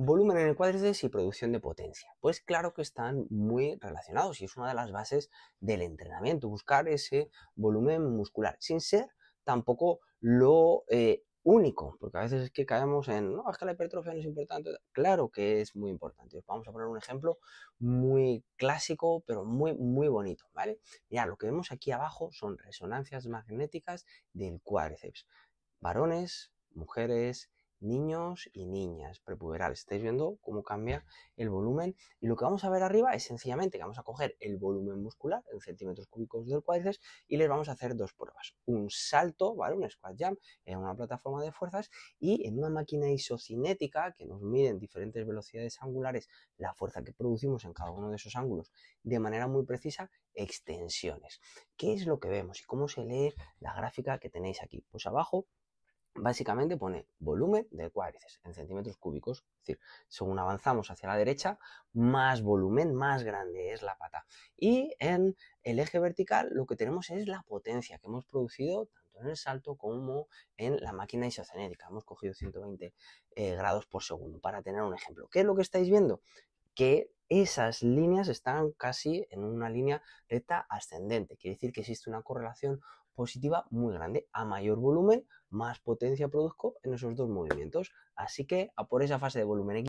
Volumen en el cuádriceps y producción de potencia. Pues claro que están muy relacionados y es una de las bases del entrenamiento, buscar ese volumen muscular, sin ser tampoco lo eh, único, porque a veces es que caemos en, no, es que la hipertrofia no es importante. Claro que es muy importante. vamos a poner un ejemplo muy clásico, pero muy, muy bonito, ¿vale? Ya, lo que vemos aquí abajo son resonancias magnéticas del cuádriceps. Varones, mujeres, niños y niñas prepuberales, Estáis viendo cómo cambia el volumen y lo que vamos a ver arriba es sencillamente que vamos a coger el volumen muscular en centímetros cúbicos del cuádriceps y les vamos a hacer dos pruebas. Un salto, ¿vale? Un squat jump en una plataforma de fuerzas y en una máquina isocinética que nos mide en diferentes velocidades angulares la fuerza que producimos en cada uno de esos ángulos de manera muy precisa extensiones. ¿Qué es lo que vemos y cómo se lee la gráfica que tenéis aquí? Pues abajo básicamente pone volumen de cuádrices en centímetros cúbicos. Es decir, según avanzamos hacia la derecha, más volumen, más grande es la pata. Y en el eje vertical lo que tenemos es la potencia que hemos producido tanto en el salto como en la máquina isocinética. Hemos cogido 120 eh, grados por segundo para tener un ejemplo. ¿Qué es lo que estáis viendo? Que esas líneas están casi en una línea recta ascendente. Quiere decir que existe una correlación positiva muy grande. A mayor volumen, más potencia produzco en esos dos movimientos. Así que a por esa fase de volumen